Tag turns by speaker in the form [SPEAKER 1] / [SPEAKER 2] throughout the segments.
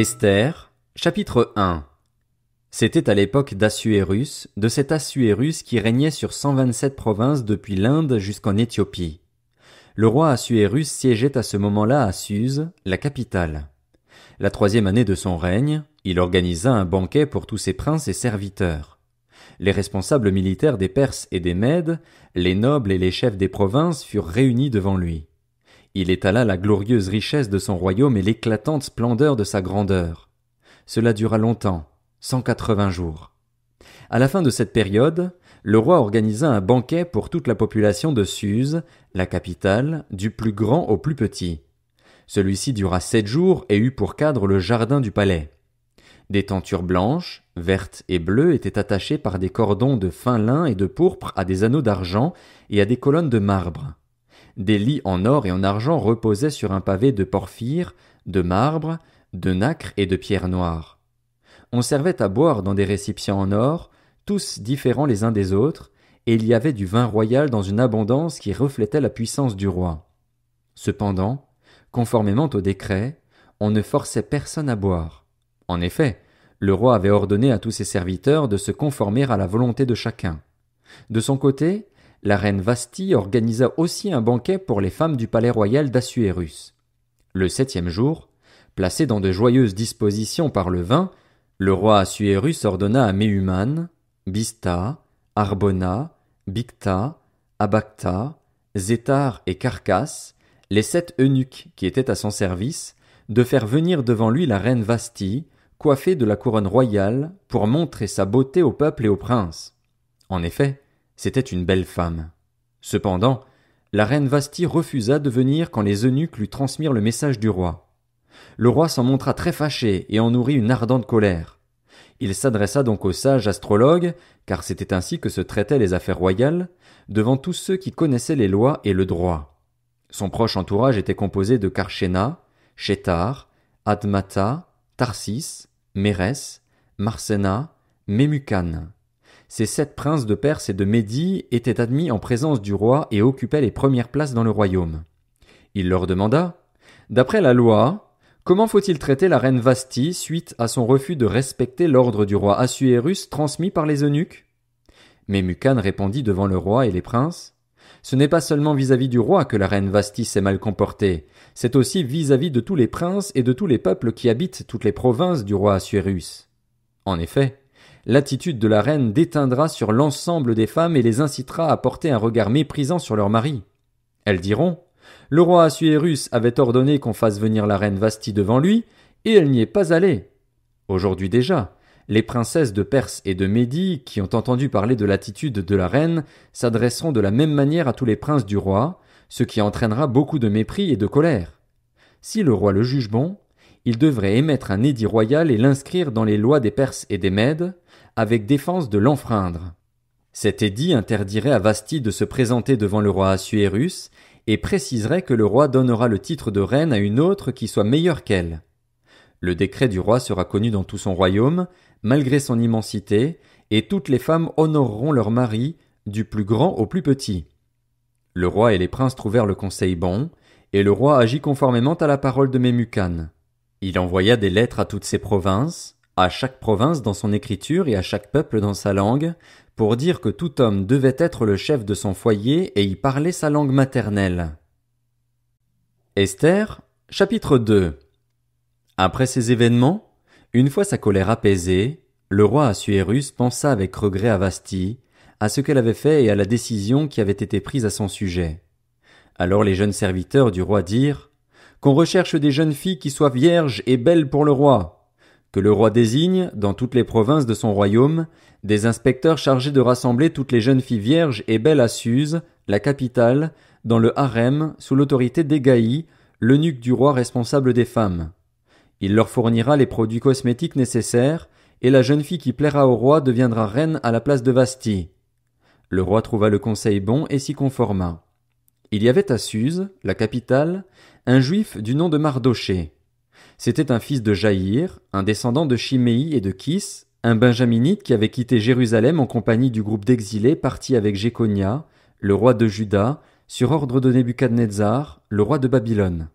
[SPEAKER 1] Esther, chapitre 1 C'était à l'époque d'Assuérus, de cet Assuérus qui régnait sur 127 provinces depuis l'Inde jusqu'en Éthiopie. Le roi Assuérus siégeait à ce moment-là à Suse, la capitale. La troisième année de son règne, il organisa un banquet pour tous ses princes et serviteurs. Les responsables militaires des Perses et des Mèdes, les nobles et les chefs des provinces furent réunis devant lui. Il étala la glorieuse richesse de son royaume et l'éclatante splendeur de sa grandeur. Cela dura longtemps, cent quatre-vingts jours. À la fin de cette période, le roi organisa un banquet pour toute la population de Suse, la capitale, du plus grand au plus petit. Celui-ci dura sept jours et eut pour cadre le jardin du palais. Des tentures blanches, vertes et bleues étaient attachées par des cordons de fin lin et de pourpre à des anneaux d'argent et à des colonnes de marbre. Des lits en or et en argent reposaient sur un pavé de porphyre, de marbre, de nacre et de pierre noire. On servait à boire dans des récipients en or, tous différents les uns des autres, et il y avait du vin royal dans une abondance qui reflétait la puissance du roi. Cependant, conformément au décret, on ne forçait personne à boire. En effet, le roi avait ordonné à tous ses serviteurs de se conformer à la volonté de chacun. De son côté, la reine Vasti organisa aussi un banquet pour les femmes du palais royal d'Assuérus. Le septième jour, placé dans de joyeuses dispositions par le vin, le roi Assuérus ordonna à Mehuman, Bista, Arbona, Bicta, Abacta, Zétar et Carcas, les sept eunuques qui étaient à son service, de faire venir devant lui la reine Vasti, coiffée de la couronne royale, pour montrer sa beauté au peuple et au prince. En effet, c'était une belle femme. Cependant, la reine Vasti refusa de venir quand les eunuques lui transmirent le message du roi. Le roi s'en montra très fâché et en nourrit une ardente colère. Il s'adressa donc au sage astrologue, car c'était ainsi que se traitaient les affaires royales, devant tous ceux qui connaissaient les lois et le droit. Son proche entourage était composé de Karchena, Chétar, Admata, Tarsis, Mérès, Marsena, Mémucane. Ces sept princes de Perse et de Médie étaient admis en présence du roi et occupaient les premières places dans le royaume. Il leur demanda D'après la loi, comment faut-il traiter la reine Vasti suite à son refus de respecter l'ordre du roi Assuérus transmis par les eunuques Mais Mucan répondit devant le roi et les princes ce n'est pas seulement vis-à-vis du roi que la reine Vasti s'est mal comportée, c'est aussi vis-à-vis -vis de tous les princes et de tous les peuples qui habitent toutes les provinces du roi Assuérus. En effet, L'attitude de la reine déteindra sur l'ensemble des femmes et les incitera à porter un regard méprisant sur leur mari. Elles diront Le roi Assuérus avait ordonné qu'on fasse venir la reine Vasti devant lui, et elle n'y est pas allée. Aujourd'hui déjà, les princesses de Perse et de Médie, qui ont entendu parler de l'attitude de la reine, s'adresseront de la même manière à tous les princes du roi, ce qui entraînera beaucoup de mépris et de colère. Si le roi le juge bon, il devrait émettre un édit royal et l'inscrire dans les lois des Perses et des Mèdes, avec défense de l'enfreindre. Cet édit interdirait à Vasti de se présenter devant le roi Assuérus et préciserait que le roi donnera le titre de reine à une autre qui soit meilleure qu'elle. Le décret du roi sera connu dans tout son royaume, malgré son immensité, et toutes les femmes honoreront leur mari, du plus grand au plus petit. Le roi et les princes trouvèrent le conseil bon, et le roi agit conformément à la parole de memucane Il envoya des lettres à toutes ses provinces, à chaque province dans son écriture et à chaque peuple dans sa langue, pour dire que tout homme devait être le chef de son foyer et y parler sa langue maternelle. Esther, chapitre 2 Après ces événements, une fois sa colère apaisée, le roi Assuérus pensa avec regret à Vasti, à ce qu'elle avait fait et à la décision qui avait été prise à son sujet. Alors les jeunes serviteurs du roi dirent Qu'on recherche des jeunes filles qui soient vierges et belles pour le roi que le roi désigne, dans toutes les provinces de son royaume, des inspecteurs chargés de rassembler toutes les jeunes filles vierges et belles à Suse, la capitale, dans le harem, sous l'autorité le l'eunuque du roi responsable des femmes. Il leur fournira les produits cosmétiques nécessaires, et la jeune fille qui plaira au roi deviendra reine à la place de Vasti. Le roi trouva le conseil bon et s'y conforma. Il y avait à Suse, la capitale, un juif du nom de Mardoché. C'était un fils de Jaïr, un descendant de Chiméi et de Kis, un benjaminite qui avait quitté Jérusalem en compagnie du groupe d'exilés parti avec Jéconia, le roi de Juda, sur ordre de Nebuchadnezzar, le roi de Babylone.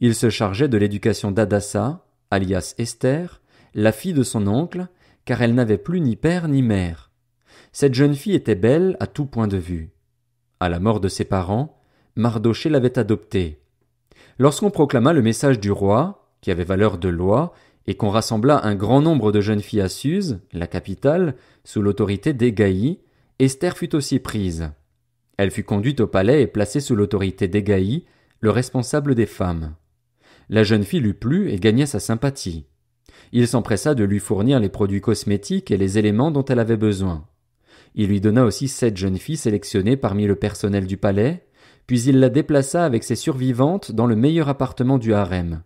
[SPEAKER 1] Il se chargeait de l'éducation d'Adassa, alias Esther, la fille de son oncle, car elle n'avait plus ni père ni mère. Cette jeune fille était belle à tout point de vue. À la mort de ses parents, Mardoché l'avait adoptée. Lorsqu'on proclama le message du roi, qui avait valeur de loi, et qu'on rassembla un grand nombre de jeunes filles à Suse, la capitale, sous l'autorité d'Egaï, Esther fut aussi prise. Elle fut conduite au palais et placée sous l'autorité d'Egaï, le responsable des femmes. La jeune fille lui plut et gagna sa sympathie. Il s'empressa de lui fournir les produits cosmétiques et les éléments dont elle avait besoin. Il lui donna aussi sept jeunes filles sélectionnées parmi le personnel du palais, puis il la déplaça avec ses survivantes dans le meilleur appartement du harem.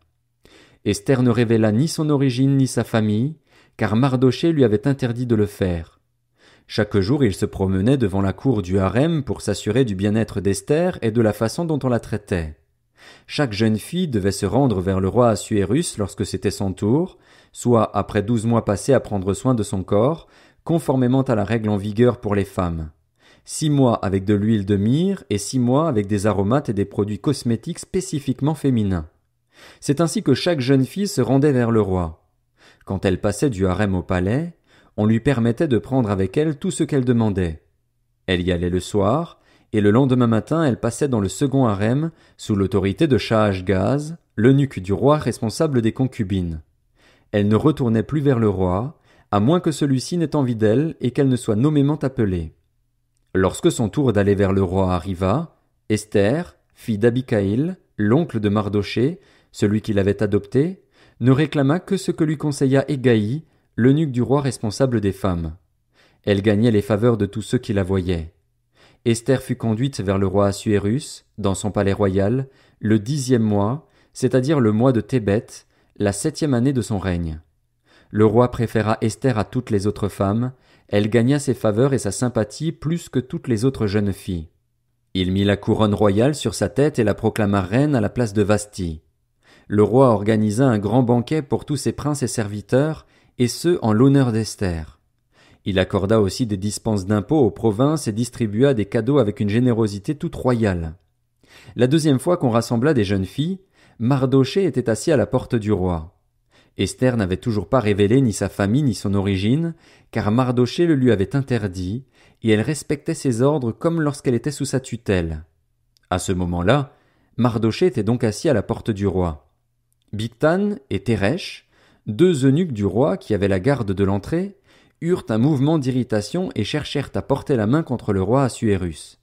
[SPEAKER 1] Esther ne révéla ni son origine ni sa famille, car Mardoché lui avait interdit de le faire. Chaque jour il se promenait devant la cour du harem pour s'assurer du bien-être d'Esther et de la façon dont on la traitait. Chaque jeune fille devait se rendre vers le roi Assuérus lorsque c'était son tour, soit après douze mois passés à prendre soin de son corps, conformément à la règle en vigueur pour les femmes. Six mois avec de l'huile de myrrhe et six mois avec des aromates et des produits cosmétiques spécifiquement féminins. C'est ainsi que chaque jeune fille se rendait vers le roi. Quand elle passait du harem au palais, on lui permettait de prendre avec elle tout ce qu'elle demandait. Elle y allait le soir, et le lendemain matin elle passait dans le second harem, sous l'autorité de Shah Gaz, l'eunuque du roi responsable des concubines. Elle ne retournait plus vers le roi, à moins que celui-ci n'ait envie d'elle et qu'elle ne soit nommément appelée. Lorsque son tour d'aller vers le roi arriva, Esther, fille d'Abikaïl, l'oncle de Mardochée, celui qui l'avait adopté ne réclama que ce que lui conseilla Égaï, l'eunuque du roi responsable des femmes. Elle gagnait les faveurs de tous ceux qui la voyaient. Esther fut conduite vers le roi Assuérus, dans son palais royal, le dixième mois, c'est-à-dire le mois de Thébète, la septième année de son règne. Le roi préféra Esther à toutes les autres femmes, elle gagna ses faveurs et sa sympathie plus que toutes les autres jeunes filles. Il mit la couronne royale sur sa tête et la proclama reine à la place de Vasti le roi organisa un grand banquet pour tous ses princes et serviteurs, et ce en l'honneur d'Esther. Il accorda aussi des dispenses d'impôts aux provinces et distribua des cadeaux avec une générosité toute royale. La deuxième fois qu'on rassembla des jeunes filles, Mardoché était assis à la porte du roi. Esther n'avait toujours pas révélé ni sa famille ni son origine, car Mardoché le lui avait interdit, et elle respectait ses ordres comme lorsqu'elle était sous sa tutelle. À ce moment-là, Mardoché était donc assis à la porte du roi. Bictan et Teresh, deux eunuques du roi qui avaient la garde de l'entrée, eurent un mouvement d'irritation et cherchèrent à porter la main contre le roi Assuérus.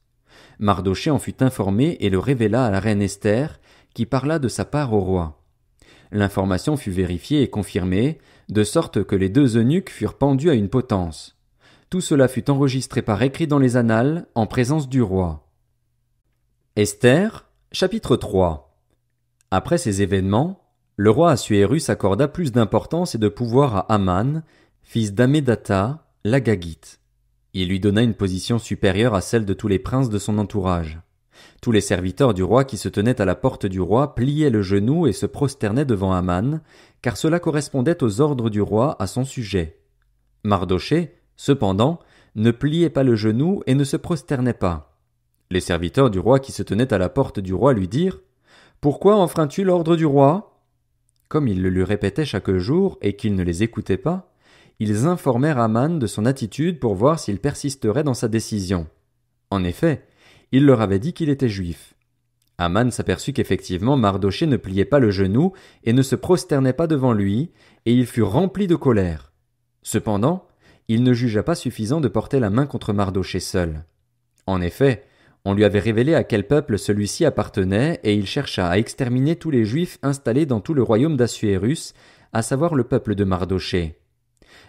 [SPEAKER 1] Mardochée en fut informé et le révéla à la reine Esther, qui parla de sa part au roi. L'information fut vérifiée et confirmée, de sorte que les deux eunuques furent pendus à une potence. Tout cela fut enregistré par écrit dans les annales, en présence du roi. Esther, chapitre 3 Après ces événements, le roi Assuérus accorda plus d'importance et de pouvoir à Aman, fils d'Amédata, l'Agagite. Il lui donna une position supérieure à celle de tous les princes de son entourage. Tous les serviteurs du roi qui se tenaient à la porte du roi pliaient le genou et se prosternaient devant Aman, car cela correspondait aux ordres du roi à son sujet. Mardoché, cependant, ne pliait pas le genou et ne se prosternait pas. Les serviteurs du roi qui se tenaient à la porte du roi lui dirent Pourquoi enfreins-tu l'ordre du roi comme ils le lui répétait chaque jour et qu'il ne les écoutait pas, ils informèrent Aman de son attitude pour voir s'il persisterait dans sa décision. En effet, il leur avait dit qu'il était juif. Aman s'aperçut qu'effectivement Mardoché ne pliait pas le genou et ne se prosternait pas devant lui, et il fut rempli de colère. Cependant, il ne jugea pas suffisant de porter la main contre Mardoché seul. En effet, on lui avait révélé à quel peuple celui-ci appartenait, et il chercha à exterminer tous les Juifs installés dans tout le royaume d'Assuérus, à savoir le peuple de Mardoché.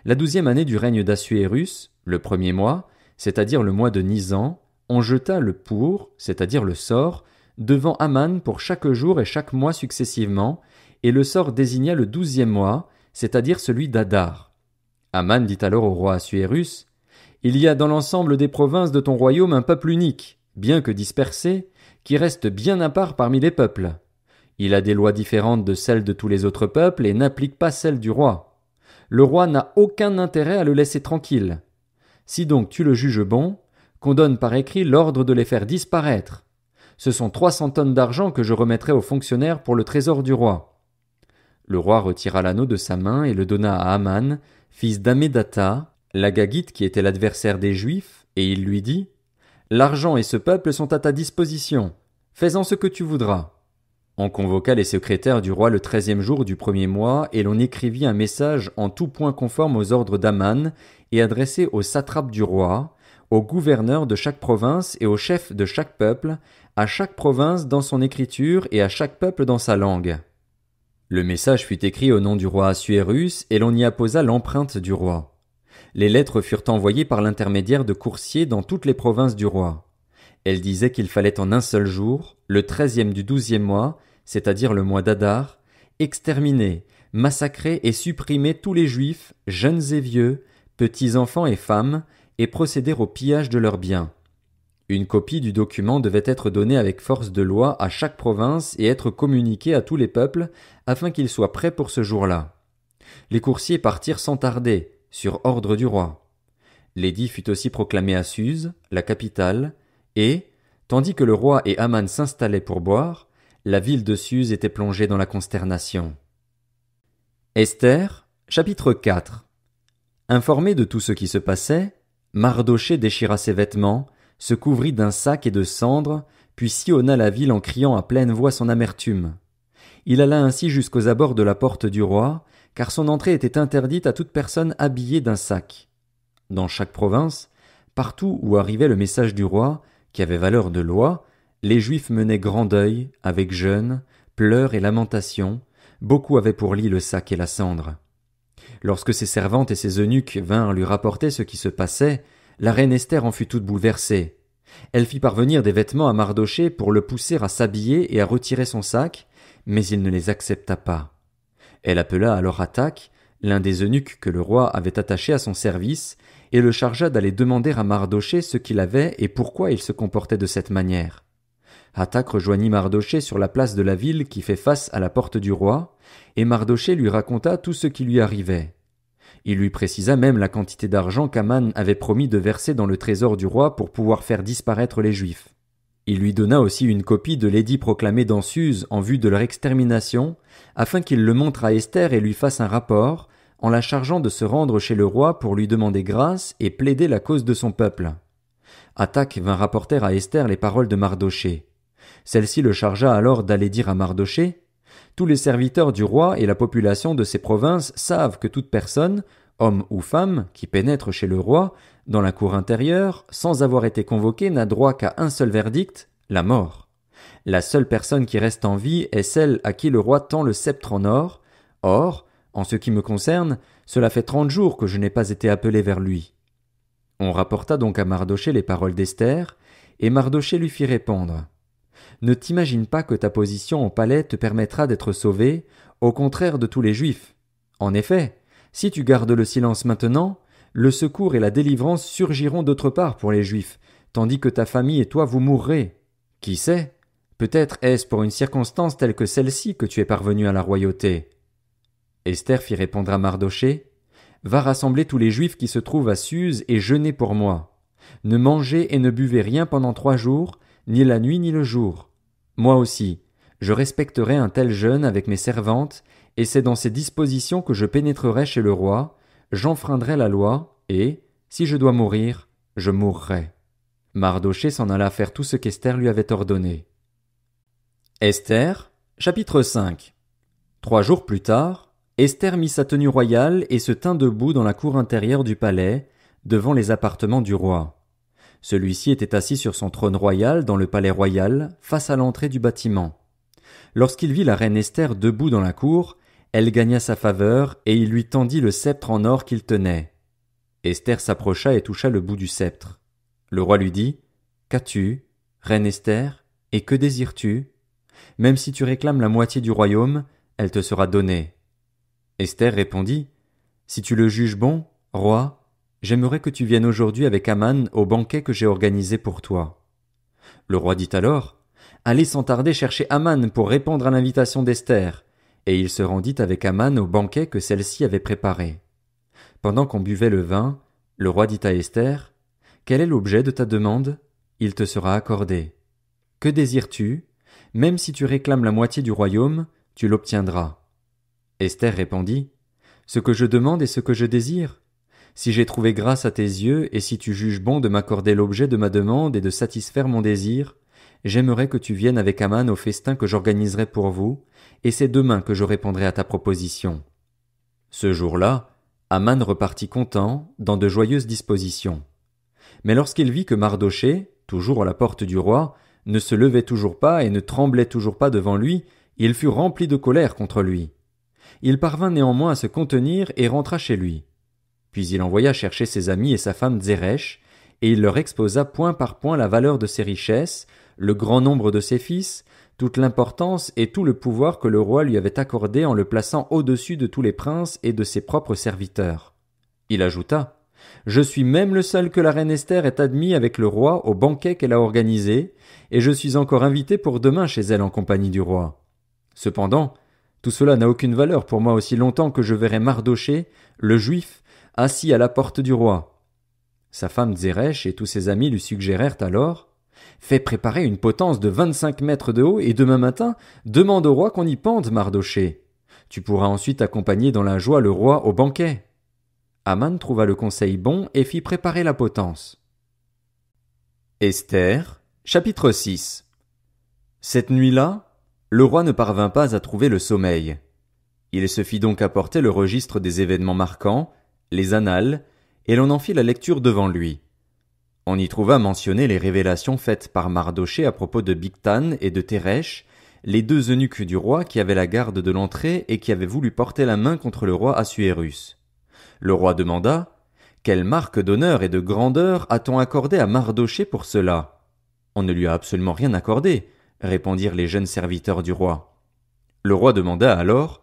[SPEAKER 1] La douzième année du règne d'Assuérus, le premier mois, c'est-à-dire le mois de Nisan, on jeta le pour, c'est-à-dire le sort, devant Aman pour chaque jour et chaque mois successivement, et le sort désigna le douzième mois, c'est-à-dire celui d'Adar. Aman dit alors au roi Assuérus Il y a dans l'ensemble des provinces de ton royaume un peuple unique bien que dispersé, qui reste bien à part parmi les peuples. Il a des lois différentes de celles de tous les autres peuples et n'applique pas celles du roi. Le roi n'a aucun intérêt à le laisser tranquille. Si donc tu le juges bon, qu'on donne par écrit l'ordre de les faire disparaître. Ce sont 300 tonnes d'argent que je remettrai aux fonctionnaires pour le trésor du roi. Le roi retira l'anneau de sa main et le donna à Aman, fils la l'Agagite qui était l'adversaire des Juifs, et il lui dit L'argent et ce peuple sont à ta disposition. Fais-en ce que tu voudras. On convoqua les secrétaires du roi le treizième jour du premier mois, et l'on écrivit un message en tout point conforme aux ordres d'Aman, et adressé aux satrapes du roi, aux gouverneurs de chaque province et aux chefs de chaque peuple, à chaque province dans son écriture et à chaque peuple dans sa langue. Le message fut écrit au nom du roi Assuérus, et l'on y apposa l'empreinte du roi. Les lettres furent envoyées par l'intermédiaire de coursiers dans toutes les provinces du roi. Elles disaient qu'il fallait en un seul jour, le treizième du douzième mois, c'est-à-dire le mois d'Adar, exterminer, massacrer et supprimer tous les juifs, jeunes et vieux, petits enfants et femmes, et procéder au pillage de leurs biens. Une copie du document devait être donnée avec force de loi à chaque province et être communiquée à tous les peuples afin qu'ils soient prêts pour ce jour-là. Les coursiers partirent sans tarder, sur ordre du roi. L'édit fut aussi proclamé à Suse, la capitale, et, tandis que le roi et Aman s'installaient pour boire, la ville de Suse était plongée dans la consternation. Esther, chapitre 4 Informé de tout ce qui se passait, Mardoché déchira ses vêtements, se couvrit d'un sac et de cendres, puis sillonna la ville en criant à pleine voix son amertume. Il alla ainsi jusqu'aux abords de la porte du roi, car son entrée était interdite à toute personne habillée d'un sac. Dans chaque province, partout où arrivait le message du roi, qui avait valeur de loi, les Juifs menaient grand deuil, avec jeûne, pleurs et lamentations, beaucoup avaient pour lit le sac et la cendre. Lorsque ses servantes et ses eunuques vinrent lui rapporter ce qui se passait, la reine Esther en fut toute bouleversée. Elle fit parvenir des vêtements à Mardochée pour le pousser à s'habiller et à retirer son sac, mais il ne les accepta pas. Elle appela alors Attaque, l'un des eunuques que le roi avait attaché à son service, et le chargea d'aller demander à Mardoché ce qu'il avait et pourquoi il se comportait de cette manière. Attaque rejoignit Mardoché sur la place de la ville qui fait face à la porte du roi, et Mardoché lui raconta tout ce qui lui arrivait. Il lui précisa même la quantité d'argent qu'Aman avait promis de verser dans le trésor du roi pour pouvoir faire disparaître les Juifs. Il lui donna aussi une copie de l'édit proclamé dans Suse en vue de leur extermination, afin qu'il le montre à Esther et lui fasse un rapport, en la chargeant de se rendre chez le roi pour lui demander grâce et plaider la cause de son peuple. Attaque vint rapporter à Esther les paroles de Mardoché. Celle-ci le chargea alors d'aller dire à Mardoché « Tous les serviteurs du roi et la population de ces provinces savent que toute personne, homme ou femme, qui pénètre chez le roi, dans la cour intérieure, sans avoir été convoqué, n'a droit qu'à un seul verdict, la mort. La seule personne qui reste en vie est celle à qui le roi tend le sceptre en or. Or, en ce qui me concerne, cela fait trente jours que je n'ai pas été appelé vers lui. On rapporta donc à Mardoché les paroles d'Esther, et Mardoché lui fit répondre. Ne t'imagine pas que ta position au palais te permettra d'être sauvé, au contraire de tous les Juifs. En effet, si tu gardes le silence maintenant, le secours et la délivrance surgiront d'autre part pour les Juifs, tandis que ta famille et toi vous mourrez. Qui sait? Peut-être est-ce pour une circonstance telle que celle-ci que tu es parvenu à la royauté. Esther fit répondre à Mardoché, « Va rassembler tous les Juifs qui se trouvent à Suse et jeûnez pour moi. Ne mangez et ne buvez rien pendant trois jours, ni la nuit ni le jour. Moi aussi, je respecterai un tel jeûne avec mes servantes, et c'est dans ces dispositions que je pénétrerai chez le roi, j'enfreindrai la loi, et, si je dois mourir, je mourrai. Mardoché s'en alla faire tout ce qu'Esther lui avait ordonné. Esther, chapitre 5 Trois jours plus tard, Esther mit sa tenue royale et se tint debout dans la cour intérieure du palais, devant les appartements du roi. Celui-ci était assis sur son trône royal dans le palais royal, face à l'entrée du bâtiment. Lorsqu'il vit la reine Esther debout dans la cour, elle gagna sa faveur, et il lui tendit le sceptre en or qu'il tenait. Esther s'approcha et toucha le bout du sceptre. Le roi lui dit. Qu'as-tu, reine Esther, et que désires-tu Même si tu réclames la moitié du royaume, elle te sera donnée. Esther répondit. Si tu le juges bon, roi, j'aimerais que tu viennes aujourd'hui avec Aman au banquet que j'ai organisé pour toi. Le roi dit alors. Allez sans tarder chercher Aman pour répondre à l'invitation d'Esther et il se rendit avec Aman au banquet que celle-ci avait préparé. Pendant qu'on buvait le vin, le roi dit à Esther Quel est l'objet de ta demande Il te sera accordé. Que désires-tu Même si tu réclames la moitié du royaume, tu l'obtiendras. Esther répondit Ce que je demande est ce que je désire. Si j'ai trouvé grâce à tes yeux et si tu juges bon de m'accorder l'objet de ma demande et de satisfaire mon désir, j'aimerais que tu viennes avec Aman au festin que j'organiserai pour vous, et c'est demain que je répondrai à ta proposition. Ce jour-là, Aman repartit content, dans de joyeuses dispositions. Mais lorsqu'il vit que Mardoché, toujours à la porte du roi, ne se levait toujours pas et ne tremblait toujours pas devant lui, il fut rempli de colère contre lui. Il parvint néanmoins à se contenir et rentra chez lui. Puis il envoya chercher ses amis et sa femme Zeresh, et il leur exposa point par point la valeur de ses richesses, le grand nombre de ses fils, toute l'importance et tout le pouvoir que le roi lui avait accordé en le plaçant au-dessus de tous les princes et de ses propres serviteurs. Il ajouta je suis même le seul que la reine Esther ait admis avec le roi au banquet qu'elle a organisé, et je suis encore invité pour demain chez elle en compagnie du roi. Cependant, tout cela n'a aucune valeur pour moi aussi longtemps que je verrai Mardoché, le juif, assis à la porte du roi. Sa femme Zeresh et tous ses amis lui suggérèrent alors Fais préparer une potence de vingt-cinq mètres de haut et demain matin, demande au roi qu'on y pende Mardochée. Tu pourras ensuite accompagner dans la joie le roi au banquet. Aman trouva le conseil bon et fit préparer la potence. Esther, chapitre 6 Cette nuit-là, le roi ne parvint pas à trouver le sommeil. Il se fit donc apporter le registre des événements marquants, les annales, et l'on en fit la lecture devant lui. On y trouva mentionné les révélations faites par Mardoché à propos de Bictan et de Teresh, les deux eunuques du roi qui avaient la garde de l'entrée et qui avaient voulu porter la main contre le roi Assuérus. Le roi demanda Quelle marque d'honneur et de grandeur a-t-on accordé à Mardoché pour cela On ne lui a absolument rien accordé, répondirent les jeunes serviteurs du roi. Le roi demanda alors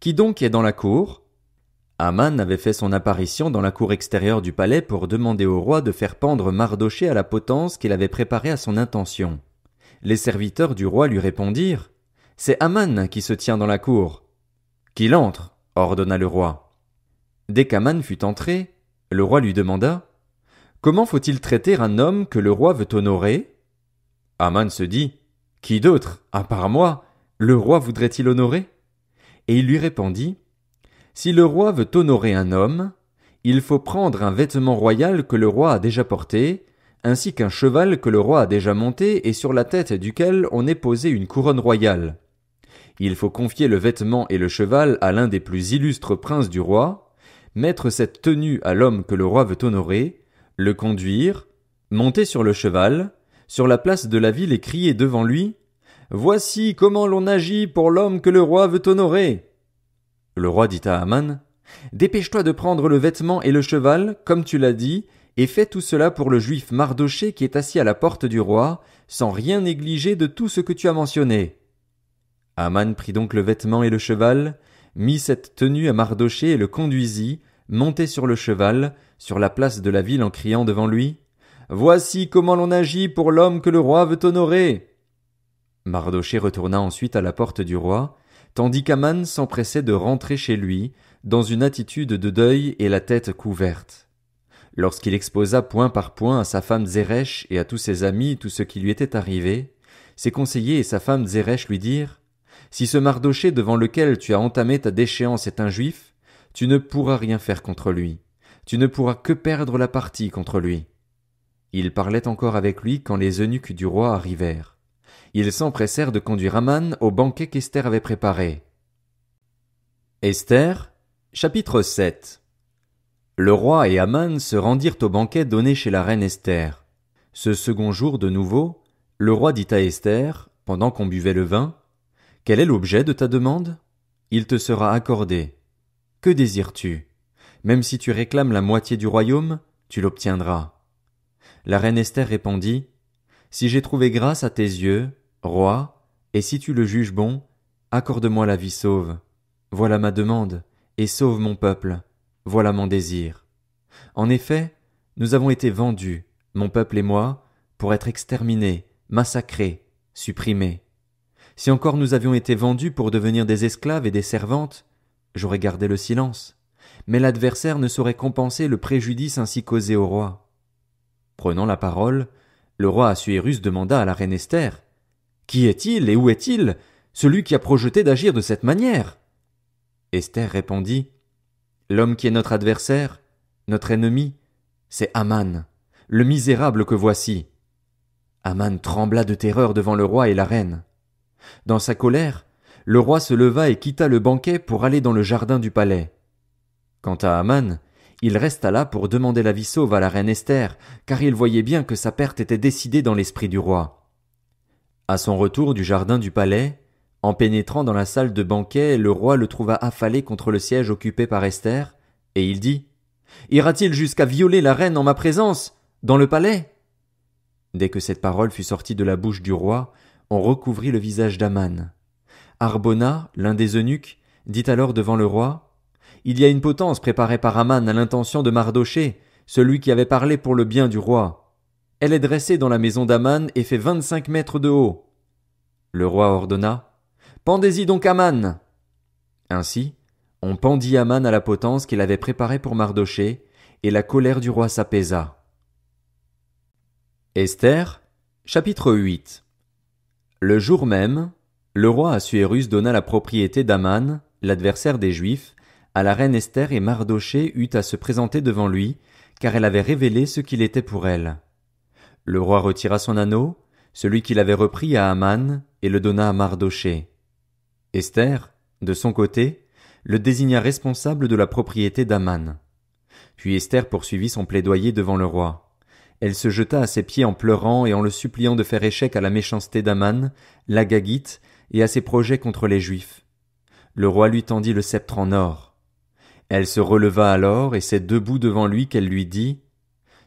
[SPEAKER 1] Qui donc est dans la cour Aman avait fait son apparition dans la cour extérieure du palais pour demander au roi de faire pendre Mardoché à la potence qu'il avait préparée à son intention. Les serviteurs du roi lui répondirent C'est Aman qui se tient dans la cour. Qu'il entre, ordonna le roi. Dès qu'Aman fut entré, le roi lui demanda Comment faut-il traiter un homme que le roi veut honorer Aman se dit Qui d'autre, à part moi, le roi voudrait-il honorer Et il lui répondit si le roi veut honorer un homme, il faut prendre un vêtement royal que le roi a déjà porté, ainsi qu'un cheval que le roi a déjà monté et sur la tête duquel on est posé une couronne royale. Il faut confier le vêtement et le cheval à l'un des plus illustres princes du roi, mettre cette tenue à l'homme que le roi veut honorer, le conduire, monter sur le cheval, sur la place de la ville et crier devant lui Voici comment l'on agit pour l'homme que le roi veut honorer. Le roi dit à Aman Dépêche-toi de prendre le vêtement et le cheval, comme tu l'as dit, et fais tout cela pour le juif Mardoché qui est assis à la porte du roi, sans rien négliger de tout ce que tu as mentionné. Aman prit donc le vêtement et le cheval, mit cette tenue à Mardoché et le conduisit, monté sur le cheval, sur la place de la ville en criant devant lui. Voici comment l'on agit pour l'homme que le roi veut honorer. Mardoché retourna ensuite à la porte du roi, tandis qu'Aman s'empressait de rentrer chez lui, dans une attitude de deuil et la tête couverte. Lorsqu'il exposa point par point à sa femme Zeresh et à tous ses amis tout ce qui lui était arrivé, ses conseillers et sa femme Zeresh lui dirent Si ce mardoché devant lequel tu as entamé ta déchéance est un juif, tu ne pourras rien faire contre lui, tu ne pourras que perdre la partie contre lui. Il parlait encore avec lui quand les eunuques du roi arrivèrent ils s'empressèrent de conduire Aman au banquet qu'Esther avait préparé. Esther, chapitre 7 Le roi et Aman se rendirent au banquet donné chez la reine Esther. Ce second jour, de nouveau, le roi dit à Esther, pendant qu'on buvait le vin, Quel est l'objet de ta demande? Il te sera accordé. Que désires-tu? Même si tu réclames la moitié du royaume, tu l'obtiendras. La reine Esther répondit, si j'ai trouvé grâce à tes yeux, roi, et si tu le juges bon, accorde-moi la vie sauve. Voilà ma demande, et sauve mon peuple. Voilà mon désir. En effet, nous avons été vendus, mon peuple et moi, pour être exterminés, massacrés, supprimés. Si encore nous avions été vendus pour devenir des esclaves et des servantes, j'aurais gardé le silence. Mais l'adversaire ne saurait compenser le préjudice ainsi causé au roi. Prenant la parole, le roi Assuérus demanda à la reine Esther Qui est-il et où est-il, celui qui a projeté d'agir de cette manière Esther répondit L'homme qui est notre adversaire, notre ennemi, c'est Aman, le misérable que voici. Aman trembla de terreur devant le roi et la reine. Dans sa colère, le roi se leva et quitta le banquet pour aller dans le jardin du palais. Quant à Aman, il resta là pour demander la vie sauve à la reine Esther, car il voyait bien que sa perte était décidée dans l'esprit du roi. À son retour du jardin du palais, en pénétrant dans la salle de banquet, le roi le trouva affalé contre le siège occupé par Esther, et il dit Ira-t-il jusqu'à violer la reine en ma présence, dans le palais Dès que cette parole fut sortie de la bouche du roi, on recouvrit le visage d'Aman. Arbona, l'un des eunuques, dit alors devant le roi il y a une potence préparée par Aman à l'intention de Mardoché, celui qui avait parlé pour le bien du roi. Elle est dressée dans la maison d'Aman et fait vingt-cinq mètres de haut. Le roi ordonna. Pendez-y donc Aman. Ainsi, on pendit Aman à la potence qu'il avait préparée pour Mardoché, et la colère du roi s'apaisa. Esther, chapitre 8 Le jour même, le roi Assuérus donna la propriété d'Aman, l'adversaire des Juifs, à la reine Esther et Mardoché eut à se présenter devant lui, car elle avait révélé ce qu'il était pour elle. Le roi retira son anneau, celui qu'il avait repris à Aman, et le donna à Mardoché. Esther, de son côté, le désigna responsable de la propriété d'Aman. Puis Esther poursuivit son plaidoyer devant le roi. Elle se jeta à ses pieds en pleurant et en le suppliant de faire échec à la méchanceté d'Aman, l'Agagite, et à ses projets contre les Juifs. Le roi lui tendit le sceptre en or. Elle se releva alors et c'est debout devant lui qu'elle lui dit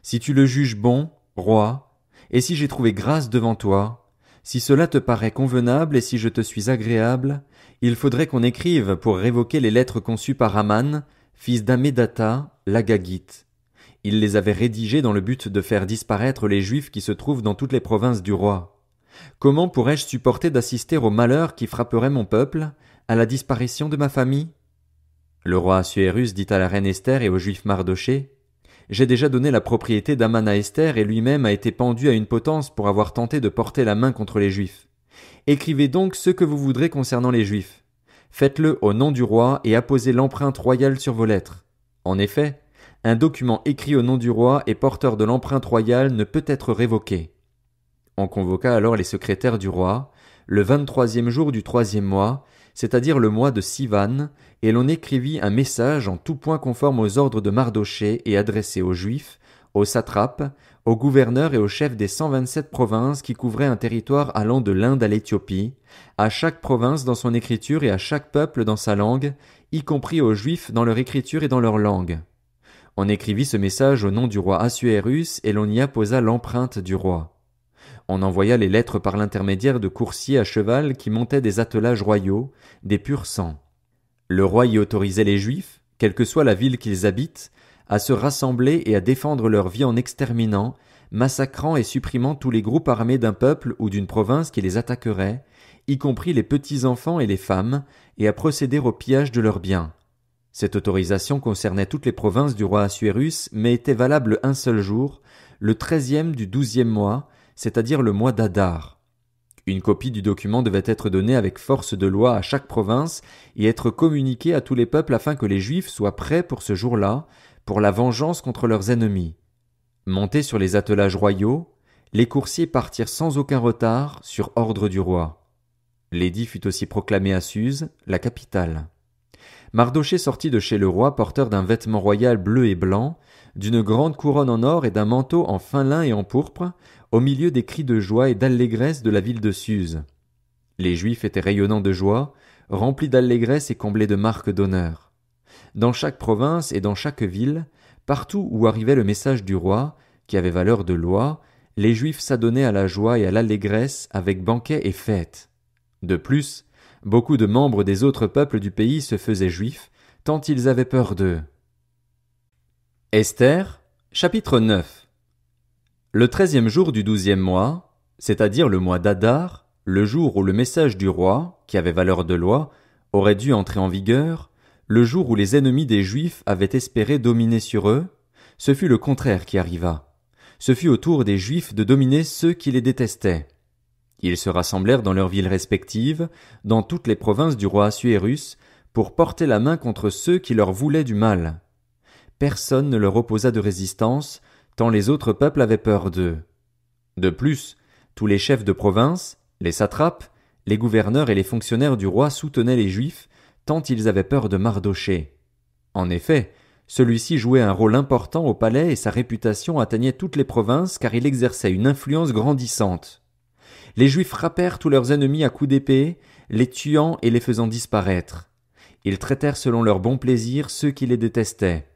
[SPEAKER 1] Si tu le juges bon, roi, et si j'ai trouvé grâce devant toi, si cela te paraît convenable et si je te suis agréable, il faudrait qu'on écrive pour révoquer les lettres conçues par Aman, fils d'Amédata, l'Agagite. Il les avait rédigées dans le but de faire disparaître les Juifs qui se trouvent dans toutes les provinces du roi. Comment pourrais-je supporter d'assister au malheur qui frapperait mon peuple, à la disparition de ma famille le roi Assuérus dit à la reine Esther et au juif Mardoché J'ai déjà donné la propriété d'Aman à Esther et lui-même a été pendu à une potence pour avoir tenté de porter la main contre les juifs. Écrivez donc ce que vous voudrez concernant les juifs. Faites-le au nom du roi et apposez l'empreinte royale sur vos lettres. En effet, un document écrit au nom du roi et porteur de l'empreinte royale ne peut être révoqué. On convoqua alors les secrétaires du roi, le vingt-troisième jour du troisième mois, c'est-à-dire le mois de Sivan, et l'on écrivit un message en tout point conforme aux ordres de Mardochée et adressé aux Juifs, aux satrapes, aux gouverneurs et aux chefs des 127 provinces qui couvraient un territoire allant de l'Inde à l'Éthiopie, à chaque province dans son écriture et à chaque peuple dans sa langue, y compris aux Juifs dans leur écriture et dans leur langue. On écrivit ce message au nom du roi Assuérus et l'on y apposa l'empreinte du roi. On envoya les lettres par l'intermédiaire de coursiers à cheval qui montaient des attelages royaux, des purs sangs. Le roi y autorisait les juifs, quelle que soit la ville qu'ils habitent, à se rassembler et à défendre leur vie en exterminant, massacrant et supprimant tous les groupes armés d'un peuple ou d'une province qui les attaquerait, y compris les petits enfants et les femmes, et à procéder au pillage de leurs biens. Cette autorisation concernait toutes les provinces du roi Assuérus, mais était valable un seul jour, le treizième du douzième mois, c'est-à-dire le mois d'Adar. Une copie du document devait être donnée avec force de loi à chaque province et être communiquée à tous les peuples afin que les Juifs soient prêts pour ce jour-là, pour la vengeance contre leurs ennemis. Montés sur les attelages royaux, les coursiers partirent sans aucun retard sur ordre du roi. L'édit fut aussi proclamé à Suse, la capitale. Mardoché sortit de chez le roi porteur d'un vêtement royal bleu et blanc, d'une grande couronne en or et d'un manteau en fin lin et en pourpre, au milieu des cris de joie et d'allégresse de la ville de Suse. Les Juifs étaient rayonnants de joie, remplis d'allégresse et comblés de marques d'honneur. Dans chaque province et dans chaque ville, partout où arrivait le message du roi, qui avait valeur de loi, les Juifs s'adonnaient à la joie et à l'allégresse avec banquets et fêtes. De plus, beaucoup de membres des autres peuples du pays se faisaient juifs, tant ils avaient peur d'eux. Esther, chapitre 9 le treizième jour du douzième mois, c'est-à-dire le mois d'Adar, le jour où le message du roi, qui avait valeur de loi, aurait dû entrer en vigueur, le jour où les ennemis des Juifs avaient espéré dominer sur eux, ce fut le contraire qui arriva. Ce fut au tour des Juifs de dominer ceux qui les détestaient. Ils se rassemblèrent dans leurs villes respectives, dans toutes les provinces du roi Assuérus, pour porter la main contre ceux qui leur voulaient du mal. Personne ne leur opposa de résistance, tant les autres peuples avaient peur d'eux. De plus, tous les chefs de province, les satrapes, les gouverneurs et les fonctionnaires du roi soutenaient les Juifs, tant ils avaient peur de Mardochée. En effet, celui-ci jouait un rôle important au palais et sa réputation atteignait toutes les provinces car il exerçait une influence grandissante. Les Juifs frappèrent tous leurs ennemis à coups d'épée, les tuant et les faisant disparaître. Ils traitèrent selon leur bon plaisir ceux qui les détestaient.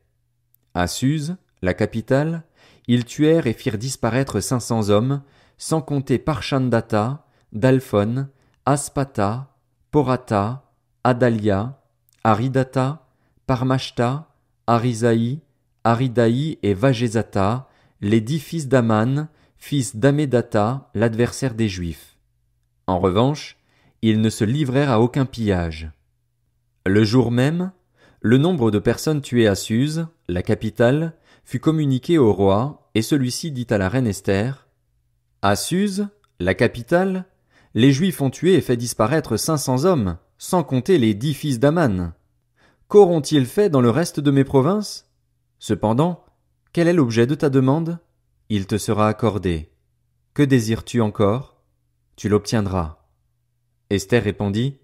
[SPEAKER 1] À Suse, la capitale, ils tuèrent et firent disparaître cinq cents hommes, sans compter Parchandata, Dalphon, Aspata, Porata, Adalia, Aridata, Parmashta, Arisaï, Aridaï et Vajezata, les dix fils d'Aman, fils d'Amedata, l'adversaire des Juifs. En revanche, ils ne se livrèrent à aucun pillage. Le jour même, le nombre de personnes tuées à Suse, la capitale, fut communiqué au roi, et celui-ci dit à la reine Esther, À Suse, la capitale, les Juifs ont tué et fait disparaître cinq cents hommes, sans compter les dix fils d'Aman. Qu'auront-ils fait dans le reste de mes provinces? Cependant, quel est l'objet de ta demande? Il te sera accordé. Que désires-tu encore? Tu l'obtiendras. Esther répondit,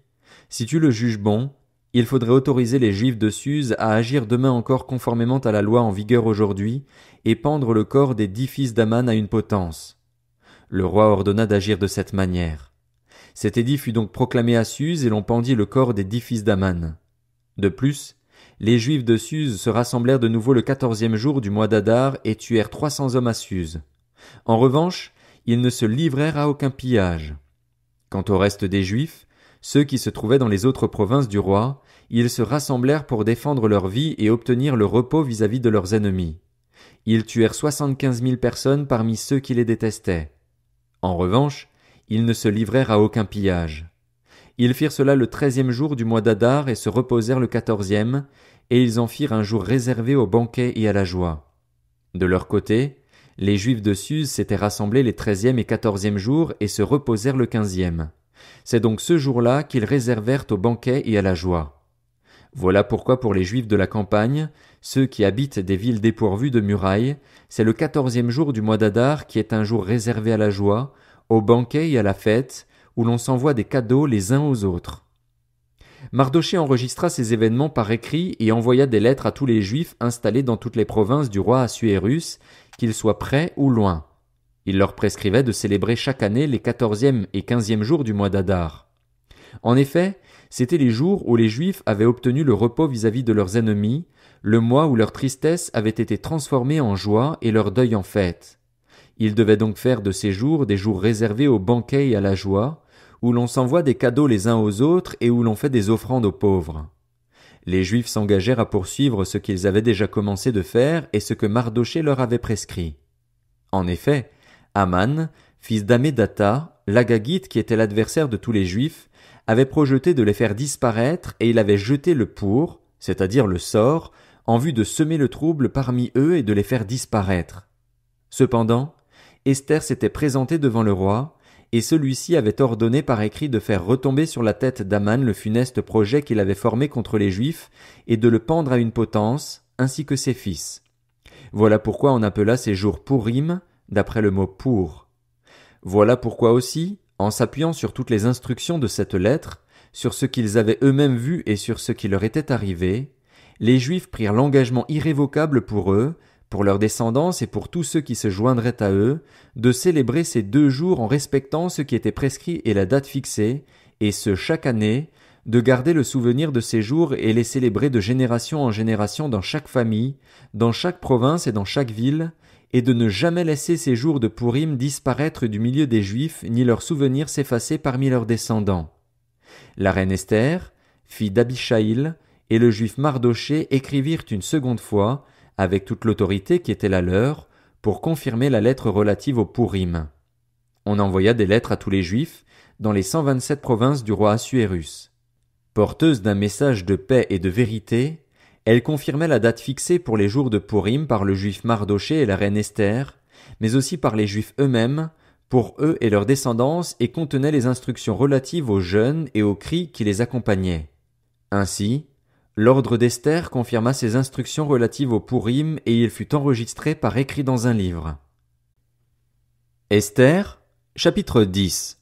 [SPEAKER 1] Si tu le juges bon, il faudrait autoriser les Juifs de Suse à agir demain encore conformément à la loi en vigueur aujourd'hui, et pendre le corps des dix fils d'Aman à une potence. Le roi ordonna d'agir de cette manière. Cet édit fut donc proclamé à Suse et l'on pendit le corps des dix fils d'Aman. De plus, les Juifs de Suse se rassemblèrent de nouveau le quatorzième jour du mois d'Adar et tuèrent trois cents hommes à Suse. En revanche, ils ne se livrèrent à aucun pillage. Quant au reste des Juifs, ceux qui se trouvaient dans les autres provinces du roi, ils se rassemblèrent pour défendre leur vie et obtenir le repos vis-à-vis de leurs ennemis. Ils tuèrent soixante-quinze mille personnes parmi ceux qui les détestaient. En revanche, ils ne se livrèrent à aucun pillage. Ils firent cela le treizième jour du mois d'Adar et se reposèrent le quatorzième, et ils en firent un jour réservé au banquet et à la joie. De leur côté, les Juifs de Suse s'étaient rassemblés les treizième et quatorzième jours et se reposèrent le quinzième. C'est donc ce jour-là qu'ils réservèrent au banquet et à la joie. Voilà pourquoi pour les Juifs de la campagne, ceux qui habitent des villes dépourvues de murailles, c'est le quatorzième jour du mois d'Adar qui est un jour réservé à la joie, au banquet et à la fête, où l'on s'envoie des cadeaux les uns aux autres. Mardoché enregistra ces événements par écrit et envoya des lettres à tous les Juifs installés dans toutes les provinces du roi Assuérus, qu'ils soient près ou loin. Il leur prescrivait de célébrer chaque année les quatorzième et quinzième jours du mois d'Adar. En effet, c'étaient les jours où les Juifs avaient obtenu le repos vis-à-vis de leurs ennemis, le mois où leur tristesse avait été transformée en joie et leur deuil en fête. Ils devaient donc faire de ces jours des jours réservés au banquet et à la joie, où l'on s'envoie des cadeaux les uns aux autres et où l'on fait des offrandes aux pauvres. Les Juifs s'engagèrent à poursuivre ce qu'ils avaient déjà commencé de faire et ce que Mardoché leur avait prescrit. En effet, Aman, fils d'Amédata, l'Agagite qui était l'adversaire de tous les Juifs, avait projeté de les faire disparaître et il avait jeté le pour, c'est-à-dire le sort, en vue de semer le trouble parmi eux et de les faire disparaître. Cependant, Esther s'était présentée devant le roi, et celui-ci avait ordonné par écrit de faire retomber sur la tête d'Aman le funeste projet qu'il avait formé contre les Juifs et de le pendre à une potence, ainsi que ses fils. Voilà pourquoi on appela ces jours Pourim, d'après le mot pour. Voilà pourquoi aussi, en s'appuyant sur toutes les instructions de cette lettre, sur ce qu'ils avaient eux-mêmes vu et sur ce qui leur était arrivé, les Juifs prirent l'engagement irrévocable pour eux, pour leurs descendants et pour tous ceux qui se joindraient à eux, de célébrer ces deux jours en respectant ce qui était prescrit et la date fixée, et ce chaque année, de garder le souvenir de ces jours et les célébrer de génération en génération dans chaque famille, dans chaque province et dans chaque ville, et de ne jamais laisser ces jours de Pourim disparaître du milieu des Juifs, ni leurs souvenirs s'effacer parmi leurs descendants. La reine Esther, fille d'Abishaïl, et le juif Mardoché écrivirent une seconde fois, avec toute l'autorité qui était la leur, pour confirmer la lettre relative au Pourim. On envoya des lettres à tous les Juifs dans les 127 provinces du roi Assuérus. Porteuses d'un message de paix et de vérité, elle confirmait la date fixée pour les jours de Purim par le juif Mardoché et la reine Esther, mais aussi par les juifs eux-mêmes, pour eux et leurs descendants et contenait les instructions relatives aux jeûnes et aux cris qui les accompagnaient. Ainsi, l'ordre d'Esther confirma ses instructions relatives au Purim et il fut enregistré par écrit dans un livre. Esther, chapitre 10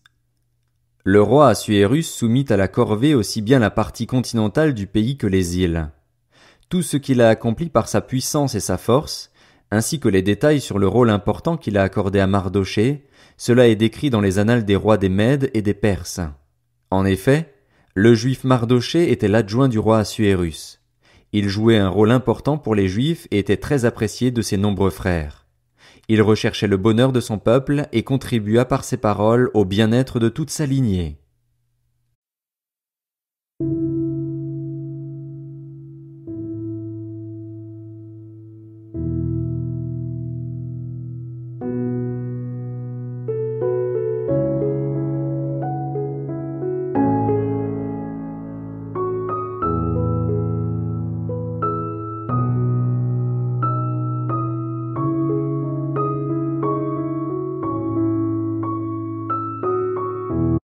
[SPEAKER 1] Le roi Assuérus soumit à la corvée aussi bien la partie continentale du pays que les îles tout ce qu'il a accompli par sa puissance et sa force, ainsi que les détails sur le rôle important qu'il a accordé à Mardoché, cela est décrit dans les annales des rois des Mèdes et des Perses. En effet, le juif Mardoché était l'adjoint du roi Assuérus. Il jouait un rôle important pour les juifs et était très apprécié de ses nombreux frères. Il recherchait le bonheur de son peuple et contribua par ses paroles au bien-être de toute sa lignée.